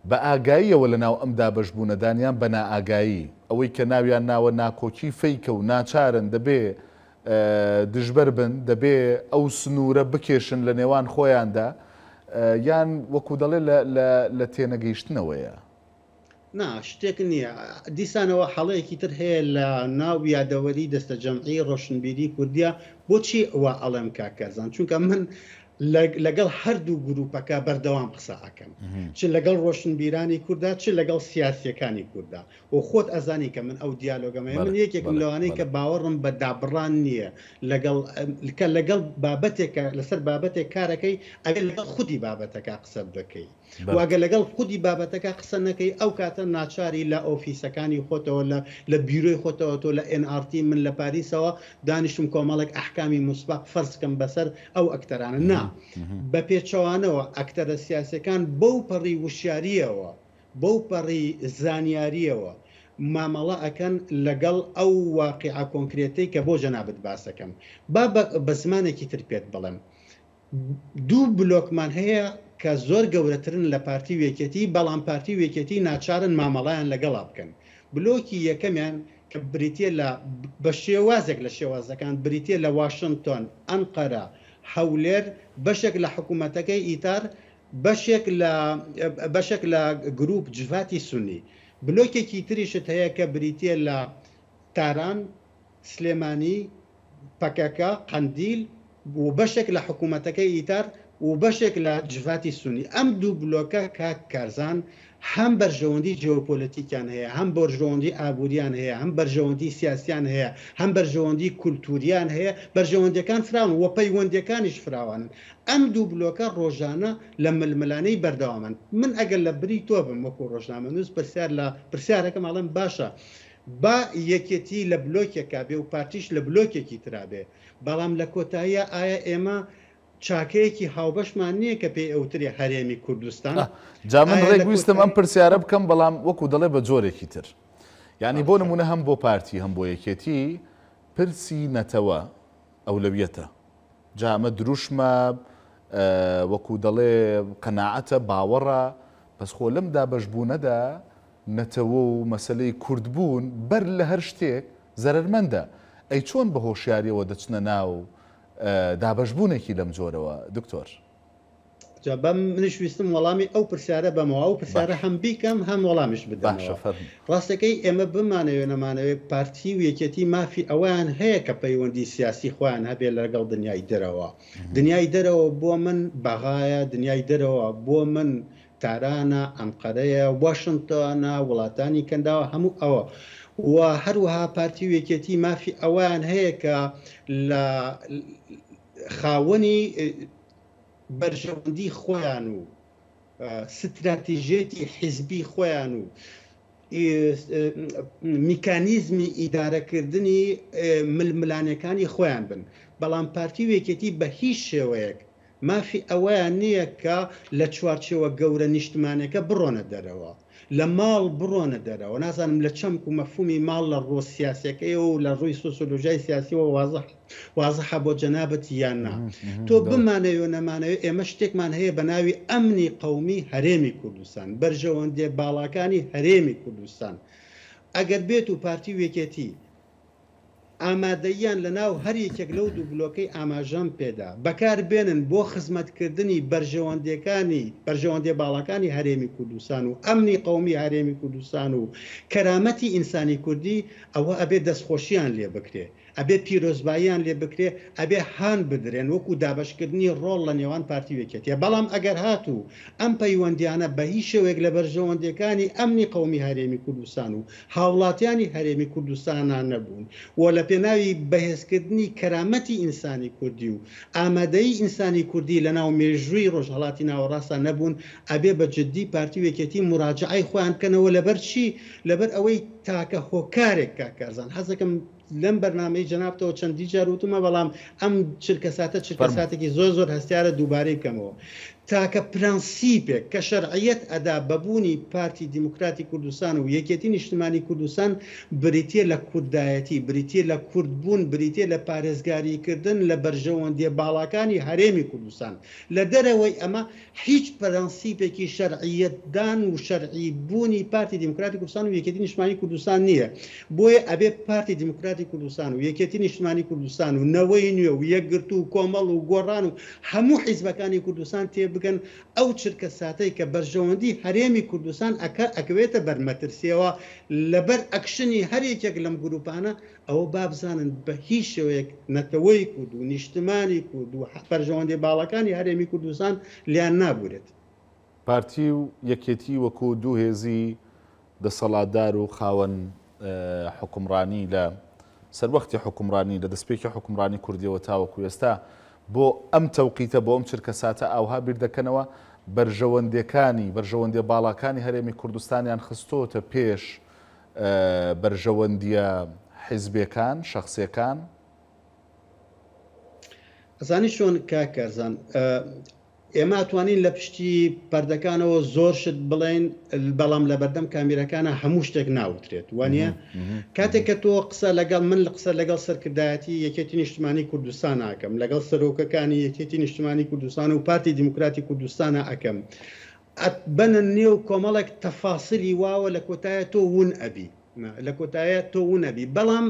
[SPEAKER 1] بە ئاگاییەوە لە ناو ئەم دابشبوونەدانیان بە نائگایی ئەوەی کە ناویان ناوە ناکۆکی فەیکە و ناچارن دەبێ دژبەر بن دەبێ ئەو سنوورە بکێشن لە نێوان خۆیاندا یان وەکو دەڵێ لە تێنەگەیشتنەوەیە.
[SPEAKER 2] نا شتێک نییە دیسانەوە حەڵەیەکی تر هەیە لە ناو یادەوەری دەستە جەمعی ڕۆشنبیری کوردیا بۆچی ئەوە ئەڵێم کاکەزان چونکە من لەگەڵ هەردوو گروپەکە بەردەوام قسەعکەم چ لەگەڵ ڕۆشنبیرانی کووردا چ لەگەڵ سیاسەکانی کووردا و خۆت ئەزانی کە من ئەو دیالۆگەمە من یەکێکم لەوانەیە کە باوەڕم بە دابڕان نییە لەگەڵکە لەگەڵ بابەتێکە لەسەر بابەتێک کارەکەی ئەگەر لەگەڵ خودی بابەتەکە قسە دەکەی واگە لەگەڵ خودی بابەتەکە قسە نەکەی ئەو کاتە ناچاری لە ئۆفیسەکانی خۆتەوە لە لە بیرۆی خۆتەوە تۆ لە NRT من لە پاریسەوە دانیشتم کۆمەڵک ئەحکامی مسبق فەرزکەم بەسەر ئەو ئەکتەرانە نا بە پێچەوانەوە ئەکتەرە سیاسەکان بەو پەڕی وشیاریەوە بەو پەڕی زانیاریەوە. مامەڵە ئەەکەن لەگەڵ ئەو واقعە کۆنکرێتی کە بۆ ژەنابەت باسەکەم با بە زمانێکی تر پێت بڵێم دوو بلۆکمان هەیە کە زۆر گەورەترن لە پارتی وێکەتی بەڵام پارتی وێکەتی ناچارن مامەڵیان لەگەڵا بکەن بلۆکی یەکەمیان کە بریتە لە بە شێوازێک لە شێوازەکان بریتە لە واشنگتۆن ئەنقەرە هەولێر بەشێک لە حکوومەتەکەی ئیتار بەشێک لە گروپ جواتی سنی بلۆکێکی تریشت هەیە کە بریتە لە تاران سلێمانی پکەکە قندیل و بەشێک لە حکوومەتەکەی ئیتار و بەشێک لە جڤاتی سونی ئەم دوو بلۆکە کاک کارزان هەم بەرژەوەندی جۆپۆلەتیکیان هەیە هەم بەرژەوەندی ئابوووریان هەیە هەم بەرژەوەندی سیاسیان هەیە هەم بەرژەوەندی کولتوریان هەیە بەرژەوەندەکان فراون و پەیوەندەکانیش فراوانن ئەم دوو بلۆکە ڕۆژانە لە ململانەی بەردەوامن من ئەگەر لە بری تۆ بم وەکو ڕۆژنامە نووس پرسیار لە پرسیارەکەم ئاڵم باشە. با یەکێتی لە بلۆکێکا بێ و پارتیش لە بلۆکێکی ترابێ بەڵام لە کۆتاییە
[SPEAKER 1] ئایا ئێمە چاکەیەکی هاوبەشمان نییە کە پێی ئەوتری هەرێمی کوردستان جامن ڕێگویستم ئەم پرسیارە بکەم بەڵام وەکو دەڵێ بە جۆرێکی تر یعنی بۆ نمونە هەم بۆ پارتی هەم بۆ یەکێتی پرسی نەتەوە ئەولەویەتە جامە دروشمە وەکو دەڵێ قەنەعەتە باوەڕە پسخۆ لەمدا بەشبوونەدا نەتەوە و مەسلەی کوردبوون بەر لە هەر شتێک زەرمەندە ئەی چۆن بە هۆشیاریەوە دەچنە ناو و دابشبوونێکی لەم جۆرەوە دکتۆر. بەم منشویستم وەڵامی ئەو
[SPEAKER 2] پرسیارە بەمەوە و پرسیارە هەم بیکەم هەم وەڵامیش بدەشەفەر ڕاستەکەی ئێمە بمانەوێ نەمانەوێت پارتی و یەکەتی مافی ئەویان هەیە کە پەیوەندی سیاسی خۆیان هەبێ لەگەڵ دنیای دەرەوە دنیای دەرەوە بۆ من بەغایە دنیای دەرەوە بۆ من تارانە ئەمقەرەیە واشنتۆنا وڵاتانی کەنداوە هەموو ئەوە. و هەروەها پارتی و یەکێتی مافی ئەوان هەیە کە خاوەنی بەرژەوەندی خۆیان و ستراتیژێتی حیزبی خۆیان و میکانیزمی ئیدارەکردنی ململانەکانی خۆیان بن بەڵام پارتی وێکێتی بە هیچ شێوەیەک مافی ئەوەیان نییە کە لە چوارچەوە گەورە نیشتمانەکە بڕۆنە دەرەوە لە ماڵ بڕۆنە دەرەوە نازانم لە چەم و مەفومی ماڵ لە ڕۆ سیاسەکەی و لە ڕووی سوسلوژای سیاسیەوە وازح وازحە بۆ جەنابەت یاننا تۆ بمانەوە نەمانەوە ئێمە شتێکمان هەیە بە ناوی ئەمنی قومی هەرێمی کوردستان بەرژەوەندێ باڵاکانی هەرێمی کوردستان ئەگەر بێت و پارتی وێکێتی ئامادەیان لە ناو هەریەکێک لەو دوو بلۆکەی ئاماژەم پێدا بەکاربێنن بۆ خزمەتکردنی بەرژەوەندەکانی بەرژەوەندێ باڵەکانی هەرێمی کوردستان و ئەمنی قومی هەرێمی کوردستان و کەرامەتی ئینسانی کوردی ئەوە ئەبێ دەستخۆشیان لێ بکرێ ئەبێ پیرۆزباییان لێ بکرێ ئەبێ هاان بدرێن وەکو دابشکردنی ڕۆڵ لە نێوان پارتی وێکێتە بەڵام ئەگەر هاتوو ئەم پەیوەندیانە بە هیچ شوێک لە بەرژەوەندەکانی ئەمنی قومی هەرێمی کوردستان و هاوڵاتیانی هەرێمی کوردستانان نەبوون و لە پێناوی بەهێزکردنی کەرامەتی ئینسانی کوردی و ئامادەی ئینسانی کوردی لە ناو مێژووی ڕۆژهڵاتی ناوەڕاستە نەبوون ئەبێ بە جددی پارتی وێکێتی مراجعی خۆیانکەنەوە لەبەر چی لەبەر ئەوەی تاکە هۆکارێک کاکارزان حەزەکەم لەم بەرنمەی جنابەوە چەندی جاروتمە بەڵام ئەم چرکەساتە چرکەساتێکی زۆر زۆر هەستیارە دووبارەی کەمەوە تاکە پرەنسیپێک کە شەرعەت ئەدا بەبوونی پارتی دیموکراتی کوردستان و یەکێتی نیشتمانی کوردستان بریتە لە کوردایەتی بریتە لە کوردبوون بریتە لە پارێزگاریکردن لە بەرژەوەندێ باڵاکانی هەرێمی کوردستان لە دەرەوەی ئەمە هیچ پرەنسیپێکی شەرعەتدان و شەرعی بوونی پارتی دیموکراتی کوردستان و یەکێتی نیشتمانی کوردستان نییە بۆیە ئەبێ پارتی دیموکراتی کوردستان و یەکێتی نیشتمانی کوردستان و نەوەی نوێ و یەکگرت و کۆمەڵ و گۆڕان و هەموو حیزبەکانی کوردستان تێ بگەن ئەو چرکە ساتەی کە بەرژەوەندی هەرێمی کوردستان ئەکە ئەکوێتە بەرمەترسیەوە لەبەر ئەکشنی هەرێکێک لەم گروپانە ئەوە بابزانن بە هیچ شوەیەک نەتەوەی کورد و نیشتمانی کورد و پەرژەوەندی باڵەکانی هەرێمی کوردستان لیان نابورێت.
[SPEAKER 1] پارتی و یەکێتی وەکو دوو هێزی دەسەڵاتدار و خاوەن حکمڕانی لە سەروەختی حکمڕانی لە دەستپێکی حکمڕانی کوردیەوە تاوەکو ئێستا بۆ ئەم تەوقیتە بۆ ئەم چرکە ساتە ئاوها بیردەکەنەوە بەرژەوەندەکانی بەرژەوەندی باڵاکانی هەرێمی کوردستانیان خستۆتە پێش بەرژەوەندیە حیزبەکان شخصیەکان
[SPEAKER 2] ئەزانی شۆن کاکەزان ئێمە توانین لە پشتی پەردەکانەوە زۆر شت بڵێن بەڵام لە بەردەم کامیرەکانە هەموو شتێک ناوترێت وانە کاتێک کە تۆ قسە لەگەڵ من لە قسە لەگەڵ سەرکردایەتی یەکێتی نیشتمانی کوردستان ئاکەم لەگەڵ سەرۆکەکانی یەکێتی نیشتمانی کوردستان و پارتی دیموکراتی کوردستانە ئەەکەم. بنە نێو کۆمەڵێک تەفاسری واوە لە کۆتایە تۆ ون ئەبی. لە کۆتایە تۆ و نەبی بەڵام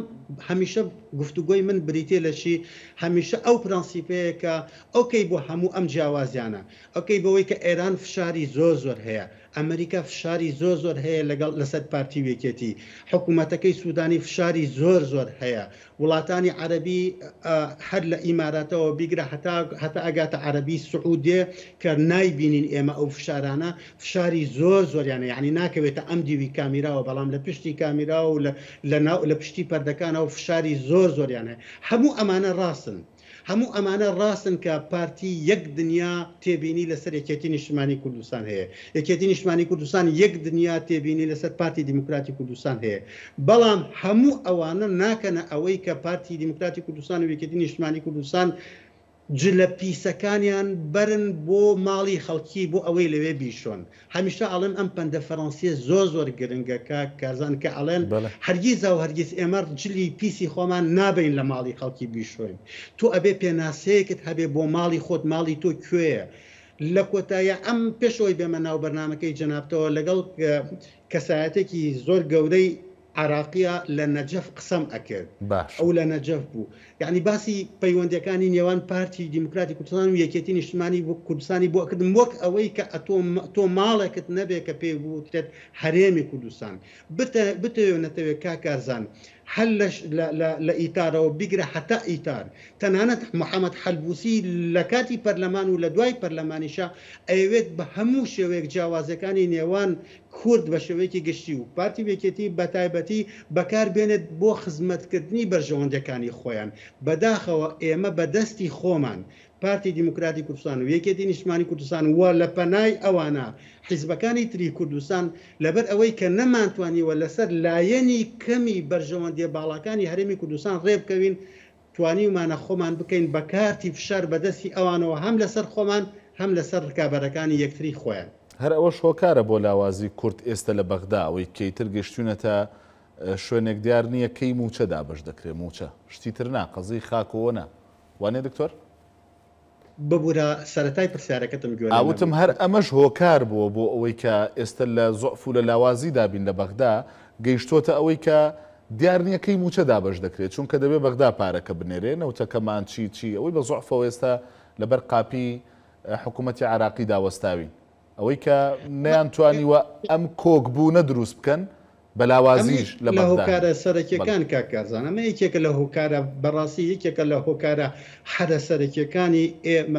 [SPEAKER 2] هەمیشە گفتوگۆی من بریتێ لەشی هەمیشە ئەو پرەنسیپەیەکە ئۆکەی بۆ هەموو ئەم جیاوازیانە ئەوکەی بەوەی کە ئێران فشاری زۆر زۆر هەیە ئەمریکا فشاری زۆر زۆر هەیە لەگەڵ لەسەر پارتی وێکێتی حکوومەتەکەی سوودانی فشاری زۆر زۆر هەیە وڵاتانی عربی هەر لە ئیماراتەوە بیگرە هەتا ئەگاتە عربی سعودێ کە نایبینین ئێمە ئەو فشارانە فشاری زۆر زۆریانە یعنی ناکەوێتە ئەم دیوی کامیراوە بەڵام لە پشتی کامیرا و لە پشتی پەردەکانە و فشاری زۆر زۆریانە هەموو ئەمانە ڕاستن. هەموو ئەمانە ڕاستن کە پارتی یەک دنیا تێبینی لەسەر یەکێتی نیشتمانی کوردستان هەیە یەکێتی نیشتمانی کوردستان یەک دنیا تێبینی لەسەر پارتی دیموکراتی کوردستان هەیە بەڵام هەموو ئەوانە ناکەنە ئەوەی کە پارتی دیموکراتی کوردستان و یەکێتی نیشتمانی کوردستان جلە پیسەکانیان بەرن بۆ ماڵی خەڵکی بۆ ئەوەی لەوێ بیشۆن هەمیشە ئەڵێن ئەم پندە فەڕەنسیە زۆ زۆر گرنگەکە کارزان کە ئەڵێن هەرگیز و هەرگیز ئێمە جلی پیسی خۆمان نابین لە ماڵی خەڵکی بیشۆین تو ئەبێ پێناسەیەکت هەبێ بۆ ماڵی خۆت ماڵی تۆ کوێیە. لە کۆتایە ئەم پێشەوەی بێمە ناو بەرنمەکەی جنابتەوە لەگەڵ کەسایەتێکی زۆر گەورەی عراقیە لە نەجەف قسم ئەکرد ئەو لە نەجەف بوو یعنی باسی پەیوەندەکانی نێوان پارتی دیموکراتی کوردستان و یەکێتی نیشتمانی بۆ کوردستانی بۆ کردم وەک ئەوەی کە تۆ ماڵێکت نەبێت کە پێی بووترێت هەرێمی کوردستان بتەوێت نەتەوێت کاکارزان. حل لئیتارەوە بیگرە حتا ئیتار تەنانەت محەممەد حەلبوسی لە کاتی پەرلەمان و لە دوای پەرلەمانیشا ئەوێت بە هەموو شێوەیەک جیاوازەکانی نێوان کورد بە شێوەیەکی گشتی و پارتی وێکێتی بەتایبەتی بەکار بێنێت بۆ خزمەتکردنی بەرژەوەندەکانی خۆیان بەداخەوە ئێمە بەدەستی خۆمان پارتی دیموکراتی کوردستان و یەکێتی نیشتمانی کوردستان وە لە پەنای ئەوانە حیزبەکانی تری کوردستان لەبەر ئەوەی کە نەمانتوانیوە لەسەر لایەنی کەمی بەرژەوەندیە باڵەکانی هەرمی کوردستان ڕێبکەوین توانیمانە خۆمان بکەین بە کارتی فشار بەدەستی ئەوانەوە هەم لەسەر خۆمان هەم لەسەر ڕکابەرەکانی یەکتری خۆیان
[SPEAKER 1] هەر ئەوە شۆکارە بۆ لاوازی کورت ئێستا لە بەغدا ئەوی کەیتر گەشتونەتە شوێنێک دیار نییە کەی موچەدا بەش دەکرێت موچە شتیتر نا قەزی خاکەوە نا وانێ دکتۆر؟ ببوورە سەتای پرسیارەکەتم گوێ وتم هەر ئەمەش هۆکار بووە بۆ ئەوەی کە ئێستا لە زۆف و لە لاوازی دابین لە بەغدا گەیشتۆتە ئەوەی کە دیارنیەکەی موچە دابش دەکرێت چونکە دەبێ بەغدا پارەکە بنێرێن ئەوتەکەمان چی چی ئەوەی بە زۆعفەوە ئێستا لەبەر قاپی حکوومەتی عراقی داوەستاوی ئەوەی کە نیان توانیوە ئەم کۆکبوو نە دروست بکەن بەلاوازیش لە هۆکارە
[SPEAKER 2] سەرەکیەکان کاکارزان ئەمە یەکێکە لە هۆکارە بەڕاستی یەکێکە لە هۆکارە حەدە سەرەکیەکانی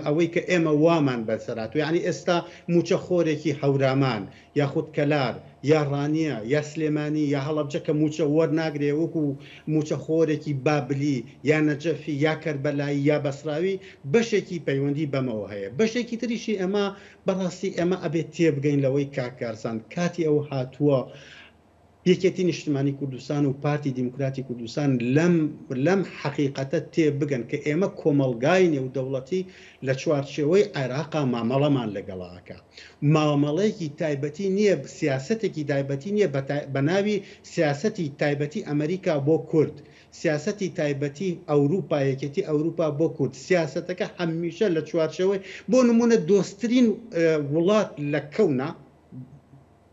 [SPEAKER 2] ئەوەی کە ئێمە وامان بەسەرات و یعنی ئێستا موچە خۆرێکی هەورامان یاخود کەلار. یا ڕانیە یا سلێمانی یا هەڵبجە کە موچە وەرناگرێ وەکو موچە خۆرێکی بابلی یا نەجەفی یا کەربەلایی یا بەسراوی بەشێکی پەیوەندی بەمەوە هەیە بەشێکی تریشی ئەمە بەڕاستی ئەمە ئەبێت تێبگەین لەوەی کاکارسان کاتی ئەو هاتووە یەکێتی نیشتمانی کوردستان و پارتی دیموکراتی کوردستان لەم لەم حقیقەتە تێ بگەن کە ئێمە کۆمەلگای نێو دەوڵەتی لە چوارچێەوەی عێراقا مامەڵەمان لەگەڵاکە مامەڵەیەکی تایبەتی نییە سیاستێکی تایبەتی نییە بە ناوی سیاستی تایبەتی ئەمریکا بۆ کورد. سیاستی تایبەتی ئەوروپا یەکەتی ئەوروپا بۆ کورد سیاستەکە هەمیشە لە چوارچەوەی بۆ نمونە دۆستترین وڵات لە کەونا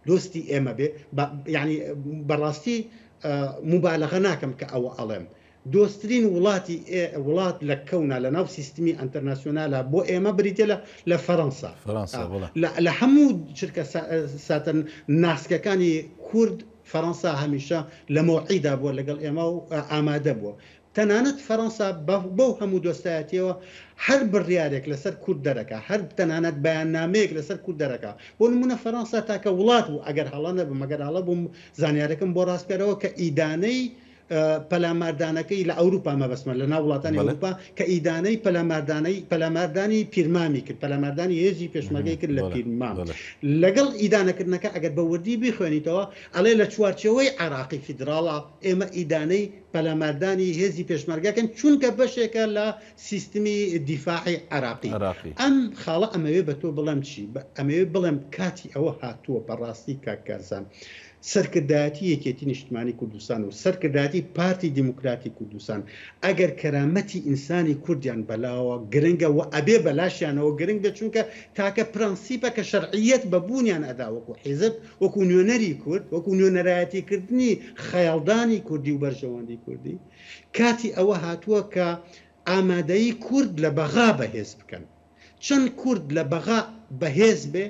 [SPEAKER 2] دوستي إما ب يعني براستي آه، مبالغه ناكم كاو الم دوسترين ولاتي إيه ولات لكونا لناو سيستمي انترناسيونال بو ايما بريتيلا لفرنسا
[SPEAKER 1] فرنسا بولا
[SPEAKER 2] آه. لحمود شركه آه، ساتن ناس كاني كرد فرنسا هميشا لموعدة بو لقال ايما آه اماده بو تەنانەت فەەنسا بەو هەموو دۆستایەتەوە هەر بڕیارێک لەسەر کورد دەرەکە هەر تەنانەت بەیانامەیەک لەسەر کورد دەرەکە بۆ نمونە فەەنسا تاکە وڵات بوو ئەگەر هەڵە نەبم مەگەر هەڵە بووم زانیارەکەم بۆ ڕاستکەرەوە کە ئیدانەی پەلاماردانەکەی لە ئەوروپا مەبەسمە لە ناو وڵاتانی ئەوروپا کە ئیدانەی پەلاماردانەی پەلاماردانی پیرمامی کرد پەلاماردانی هێزی پێشمەگەی کرد لە پیرمان لەگەڵ ئیدانەکردنەکە ئەگەر بە وردی بخوێنیتەوە ئەڵێ لە چوارچەوەی عراقی فیدراڵە ئێمە ئیدانەی پەلاماردانی هێزی پێشمەرگەکەن چونکە بەشێکە لە سیستمی دیفاعی عراقی ئەم خاڵە ئەمەوێ بە تۆ بڵم چی ئەمەوێ بڵێم کاتی ئەوە هاتووە بەڕاستی کاکارزان. سەرکردایەتی یەکێتی نیشتمانی کوردستان و سەرکردایەتی پارتی دیموکراتی کوردستان ئەگەر کەرامەتی ئینسانی کوردیان بەلاوە گرنگە و ئەبێ بەلاشیانەوە گرنگە چونکە تاکە پرەنسیپە کە شەرعیت بە بوونیان ئەدا وەکو حیزب وەکو نوێنەری کورد وەکو نوێنەرایەتی کردنی خەیاڵدانی کوردی و بەرژەوەندی کوردی کاتی ئەوە هاتووە کە ئامادەی کورد لە بەغا بەهێز بکەن چەند کورد لە بەغا بەهێز بێ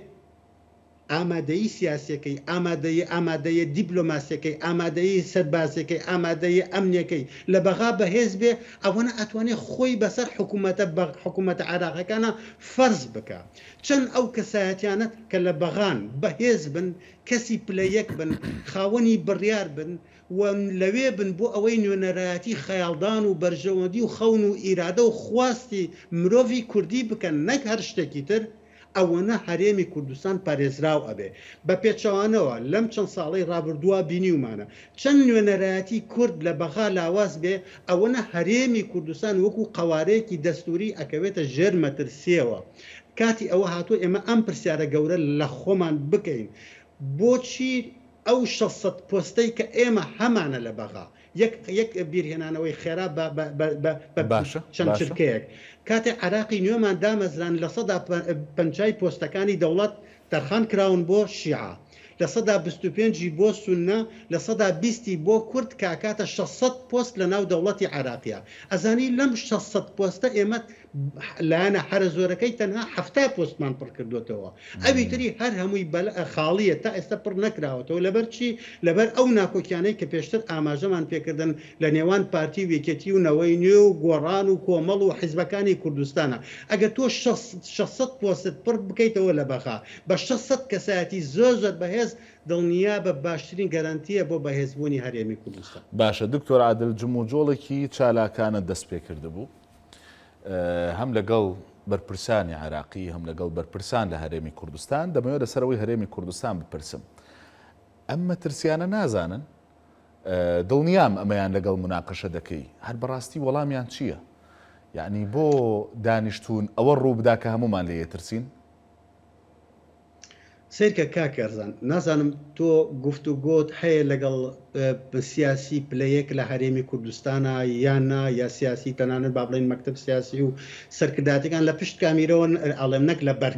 [SPEAKER 2] ئامادەی سیاسەکەی ئامادەی ئامادەیە دیبلۆماسەکەی ئامادەی سەربازەکەی ئامادەیە ئەمنیەکەی لە بەغا بەهێز بێ ئەوەنە ئەتوانێت خۆی بەسەر حکوومەتە حکوومەتە عراقەکانە فەرز بکە چەند ئەو کەسایەتیانەت کە لە بەغان بەهێز بن کەسی پلەیەک بن خاوەنی بڕیار بن و لەوێ بن بۆ ئەوەی نوێنەرایەتی خەیاڵدان و بەرژەوەندی و خەون و ئیرادە و خواستی مرۆڤی کوردی بکەن نەک هەر شتێکی تر ئەوەنە هەرێمی کوردستان پارێزراو ئەبێ بە پێچەوانەوە لەم چەند ساڵی رابرردووە بینیومانە چەند نوێنەرایەتی کورد لە بەغا لاواز بێ ئەوەنە هەرێمی کوردستان وەکو قوارەیەکی دەستوری ئەکەوێتە ژێر مەترسیەوە کاتی ئەوە هاتوو ئێمە ئەم پرسیارە گەورە لە خۆمان بکەین بۆچی ئەو 600 پۆستەی کە ئێمە هەمانە لە بەغا یەک بیرهێنانەوەی خێرا چەند شکەیەک کاتێ عراقی نوێمان دامەزران لە سەدا پنجای پۆستەکانی دەوڵەت تەرخان کراون بۆ شیعە. لە سەدا 25 بۆ سونە لە سەدا بیستی بۆ کورد کاکاتە 600 پۆست لە ناو دەوڵەتی عراقیە ئەزانی لەم 600 پۆستە ئێمە لاەنە حرە زۆرەکەی تەنها هەفتا پۆستمان پڕ کردوتەوە ئەوی تری هەر هەمووی بەل خاڵیە تا ئێستا پڕ نکراوەتەوە لەبەر چی لەبەر ئەو ناکۆکیانەی کە پێشتر ئاماژەمان پێکردن لە نێوان پارتی وێکەتی و نەوەی نوێ و گۆڕان و کۆمەڵ و حیزبەکانی کوردستانە ئەگەر تۆ 600 پۆست پڕ بکەیتەوە لە بەخا بە 600 کەسایەتی زۆر زۆر بەهێز دڵنیا بە باشترین گەرانتیە بۆ بەهێزبوونی هەرێمی کوردستان
[SPEAKER 1] باشە دکتۆر عادل جموجۆڵێکی چالاکانە دەست پێ کرده بوو هەم لەگەڵ بەرپرسانی عراقی هەم لەگەڵ بەرپرسان لە هەرێمی کوردستان دەمەوێت لەسەرەوەی هەرێمی کوردستان بپرسم ئەممە ترسیانە نازانن دڵنیام ئەمەیان لەگەڵ مناقەشە دەکەی هەر بەڕاستی وەڵامیان چییە؟ یعنی بۆ دانیشتون ئەوە ڕووبدا کە هەمومان لە یەترسین سیرکە کاکەرزان
[SPEAKER 2] نازانم تۆ گفت و گۆت هەیە لەگەڵ سیاسی پلەیەک لە هەرێمی کوردستانە یاننا یا سیاسی تەنانە با بڵین مەکتب سیاسی و سەرکرداتەکان لە پشت کامیرەوەن ئاڵێم نەک لە بەر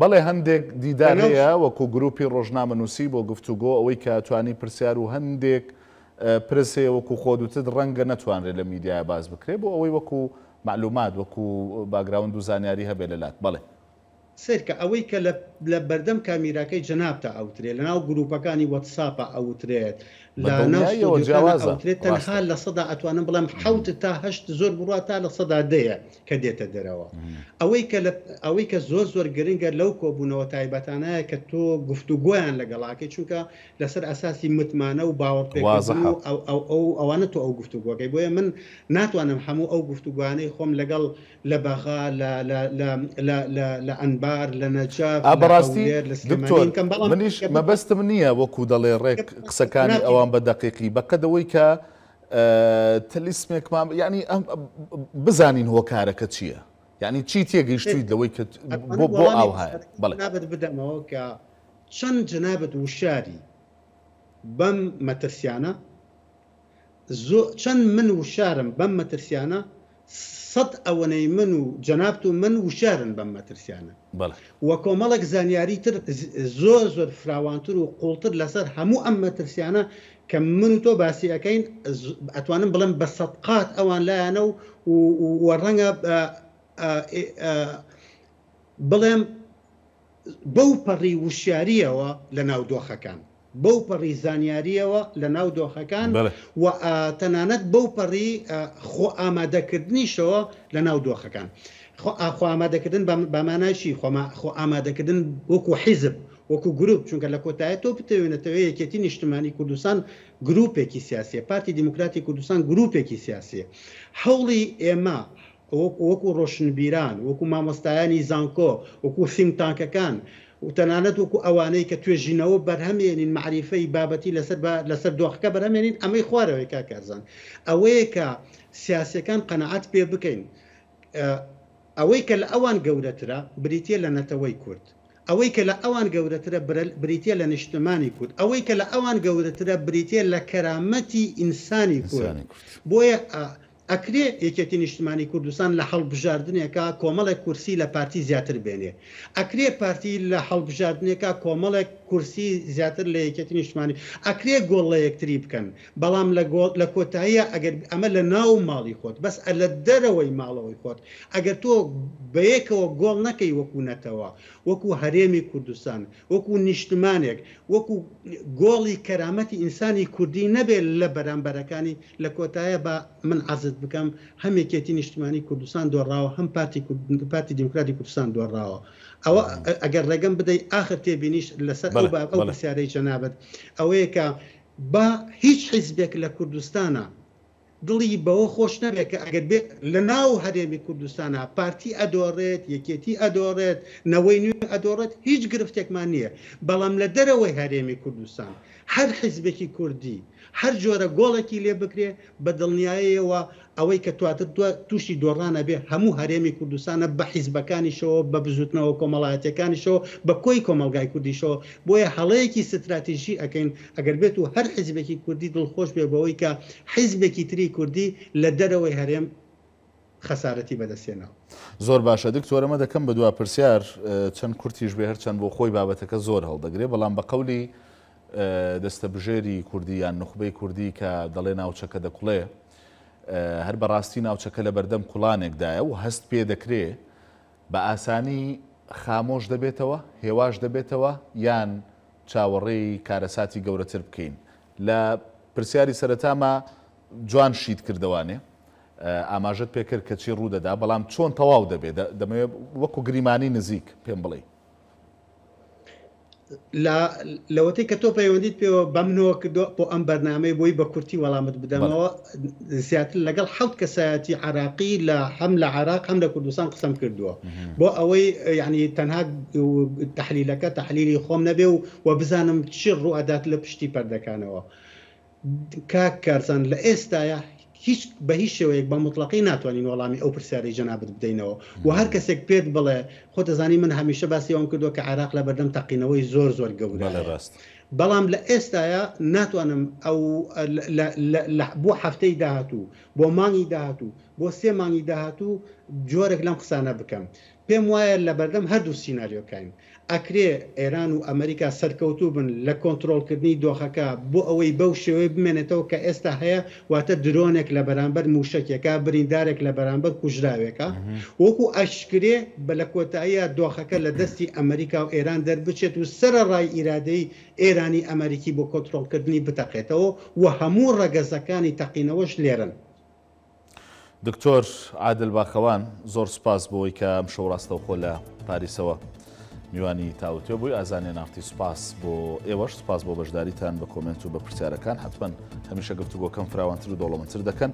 [SPEAKER 1] بەڵێ هەندێک دیدارەیە وەکو گروپی ڕۆژنامە نووسی بۆ گفتوگۆ ئەوەی کاتوانی پرسیار و هەندێک پرسێ وەکو خۆدوتت ڕەنگە نەتوانێت لە میدیای باز بکرێ بۆ ئەوەی وەکو معلومات وەکو باگراون دو زانیاری هەبێ لەلات بڵێ
[SPEAKER 2] سرکە ئەوەی کە لە بەردەم کامیراکەی جنابتە ئەوترێ لە ناو گرروپەکانی وەتساپە ئەوترێت
[SPEAKER 1] تەنها
[SPEAKER 2] لە سەدا ئەتوانم بڵم حوت تاهشت زۆر بڕات تا لە سەدا دەیە کە دێتە دەرەوە ئەوەی کە ئەوەی کە زۆر زۆر گرنگە لەو کۆبوونەوە تایبەتانەیە کە تۆ گفتوگویان لەگەڵاکی چونکە لەسەر ئەساسی متمانە و باوەڕ ئەو ئەوانە تۆ ئەو گفتوگوەکەی بۆیە من ناتوانم هەموو ئەو گفتوگوانەی خۆم لەگەڵ لە بەغا لە ئەنبار لە نەجاب بەڕاستی منیش
[SPEAKER 1] مەبەستم نییە وەکو دەڵێ ڕێک قسەکانی ئەوە بەڵام بە دەقیقی بەکەدەوەی کە تەلیسمێکمان ینی بزانین هۆکارەکە چییە؟ ینی چی تێگەیشتیت لەوەی کە بۆ بۆ ئاو هەیە بەڵێت
[SPEAKER 2] بدەمەوە کە چەند جنابەت وشاری بەم مەتەسیانە چەند من وشارم بەم مەتەسیانە سەد ئەوەنەی من و جەنابت و من وشارن بەم مەترسیانە وە کۆمەڵک زانیاری تر زۆر زۆر فراوانتر و قوڵتر لەسەر هەموو ئەم مەترسیانە کە من و تۆ باسی ئەەکەین ئەتوانم بڵم بە سەقات ئەوان لایەنە و وەڕەنگە بڵێم بەو پەڕی وشیاریەوە لە ناودۆخەکان بەو پەڕی زانیاریەوە لە ناو دۆخەکان و تەنانەت بەو پەڕی خۆ ئامادەکردنیشەوە لە ناو دۆخەکان خۆ ئامادەکردن بامانایشی خۆ ئامادەکردن وەکو حیزب وەکو گروپ چونکە لە کۆتایە تۆ بتەوێنێتەوە یەکەتی نیشتمانی کوردستان گروپێکی سیاسە پارتی دیموکراتی کوردستان گروپێکی سیاسە هەوڵی ئێمە وەکو ڕۆشنبیران وەکو مامۆستایانی زانکۆ وەکو سیمتانکەکان و تەنانەت وەکو ئەوانەی کە توێژینەوە بەرهەمێنین معریفەی بابەتی لەسەر لەسەر دۆخەکە بەرهمێنین ئەمەی خوارەوەی کاکارزان ئەوەیە کە سیاسەکان قەنەعات پێ بکەین ئەوەی کە لە ئەوان گەورەترە بریتە لە نەتەوەی کورد ئەوەی کە لە ئەوان گەورەترە بریتە لە نیشتمانی کورد ئەوەی کە لە ئەوان گەورەترە بریتە لە کەرامەتی ئینسانی کورد بۆیە ئەکرێ یەکەتی نیشتمانی کوردستان لە هەڵبژاردنێکە کۆمەڵێک کورسی لە پارتی زیاتر بێنێ ئەکرێ پارتی لە هەڵبژاردنێکە کۆمەڵێک کورسی زیاتر لە یەکەتی نیشتمانی ئەکرێ گۆڵ لە یەکتری بکەن بەڵام لە گۆڵ لە کۆتاییە ئەگەر ئەمە لە ناو ماڵی خۆت بەس لە دەرەوەی ماڵەوەی خۆت ئەگەر تۆ بەیەکەوە گۆڵ نەکەی وەکوونەتەوە وەکو هەرێمی کوردستان وەکو نیشتمانێک وەکو گۆڵی کەرامەتی ئینسانی کوردی نەبێت لە بەرامبەرەکانی لە کۆتایە بە من عزت بکەم هەمێکێتی نیشتمانی کوردستان دۆڕاوە هەم پارتی پارتی دیموکراتی کوردستان دۆڕاوە. ئەوە ئەگەر ڕێگەم بدەیت ئاخر تێبینیش لەسەر ئەو بەسیارەی جەنابەت ئەوەیە کە با هیچ حیزبێک لە کوردستانە دڵی بەوە خۆش نەبێت کە ئەگەر بێت لە ناو هەرێمی کوردستانە پارتی ئەدۆڕێت یەکێتی ئەدۆڕێت نەوەی نوێ ئەدۆڕێت هیچ گرفتێکمان نییە بەڵام لە دەرەوەی هەرێمی کوردستان هەر حیزبێکی کوردی هەر جۆرە گۆڵێکی لێ بکرێ بە دڵنیاییەوە ئەوەی کە تواتر تووشی دۆڕانە بێ هەموو هەرێمی کوردستانە بە حیزبەکانیشەوە بە بزوتنەوە کۆمەڵاتەکانیشەوە بە کۆی کۆمەلگای کوردیشەوە بۆیە هەڵەیەکی استراتیژی ئەەکەین ئەگەر بێت و هەر حیزبێکی کوردی دڵخۆش بێ بەوەی کە حیزبێکی تری کوردی لە دەرەوەی هەرێم خەسارەتی بەدەستێنەوە
[SPEAKER 1] زۆر باشە دکتۆرەمە دەکەم بە دوا پرسیار چەند کورتیش بێ هەر چەند بۆ خۆی بابەتەکە زۆر هەڵدەگرێ بەڵام بە قولی دەستەبژێری کوردی یان نخبەی کوردی کە دەڵێ ناوچەکە دەکوڵێ هەر بەڕاستی ناوچەکە لە بەردەم کوڵانێکدایە و هەست پێ دەکرێ بە ئاسانی خامۆش دەبێتەوە هێواش دەبێتەوە یان چاوەڕێی کارەساتی گەورەتر بکەین لە پرسیاری سەرەتامە جوان شید کردوانێ ئاماژت پێکرد کەچی ڕوودەدا بەڵام چۆن تەواو دەبێت دەمەوێت وەکو گریمانی نزیک پێم بڵێ
[SPEAKER 2] لەوەتەی کە تۆ پەیوەندیت پێوە بەمنەوە کردو بۆ ئەم بەرنمەی بۆی بە کورتی وەڵامت بدەمەوە زیاتر لەگەڵ حەوت کەسایەتی عراقی لە هەم لە عراق هەم لە کوردستان قسم کردووە بۆ ئەوەی یعنی تەنها تحلیلەکە تحلیلی خۆم نەبێ و و بزانم چی ڕوئدات لە پشتی پەردەکانەوە. کاک کارزان لە ئێستاە هیچ بە هیچ شێوەیەک بە مطلقی ناتوانین وەڵامی ئەو پرسیاری جەنابەت بدەینەوە و هەر کەسێک پێت بڵێ خۆ دەزانی من هەمیشە باسیەوەم کردو کە عراق لە بەردەم تەقینەوەی زۆر زۆر گەورە لە ڕاست. بەڵام لە ئێستاە ناتوانم ئەو بۆ هەفتەی داهاتوو بۆ مانگی داهاتوو بۆ سێ مانگی داهاتوو جۆرێک لەم قسانە بکەم پێم وایە لە بەردەم هەردوو سینناریۆکاین ئەکرێ ئێران و ئەمریکا سەرکەوتوو بن لە کۆنتترۆلکردنی دۆخەکە بۆ ئەوەی بەو شێوەی بمێنێتەوە کە ئێستا هەیە واتە درۆنێک لە بەرامبەر موشکێکە بریندارێک لە بەرامبەر کوژراوێکە وەکو ئەشکرێ بە لە کۆتاییە دۆخەکە لە دەستی ئەمریکا و ئێران دەربچێت و سرە ڕای ئیرادەی ئێرانی ئەمریکی بۆ کۆنتترۆلکردنی بتەقێتەوە و هەموو ڕەگەزەکانی تەقینەوەش لێرن.
[SPEAKER 1] دکتۆر عادل باخەوان زۆر سپاس بۆەوەی کە ئەم شەو ڕاستەوخۆ لە پاریسەوە میوانی تاوتێ بووی ئازانێ نافتی سوپاس بۆ ئێوەش سوپاس بۆ بەشداریتان بە کۆمنت و بە پرسیارەکان حتمما هەمیشە گفتو بۆکەم فراوانتر و دەوڵەمەتر دەکەن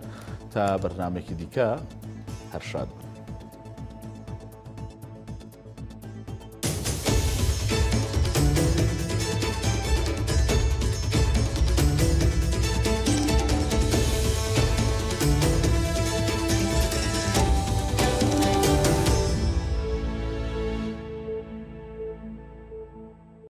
[SPEAKER 1] تا بەرنمێکی دیکە هەر شاد بن.